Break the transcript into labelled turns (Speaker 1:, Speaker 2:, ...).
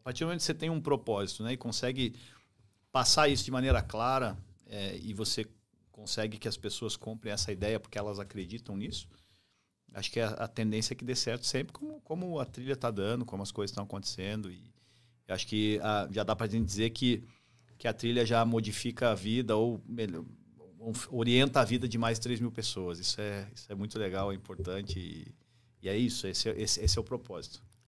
Speaker 1: A partir do momento que você tem um propósito né, e consegue passar isso de maneira clara é, e você consegue que as pessoas comprem essa ideia porque elas acreditam nisso, acho que é a, a tendência é que dê certo sempre como, como a trilha está dando, como as coisas estão acontecendo. E acho que a, ah, já dá para gente dizer que, que a trilha já modifica a vida ou melhor, orienta a vida de mais 3 mil pessoas. Isso é, isso é muito legal, é importante e, e é isso, esse, é esse, esse é o propósito.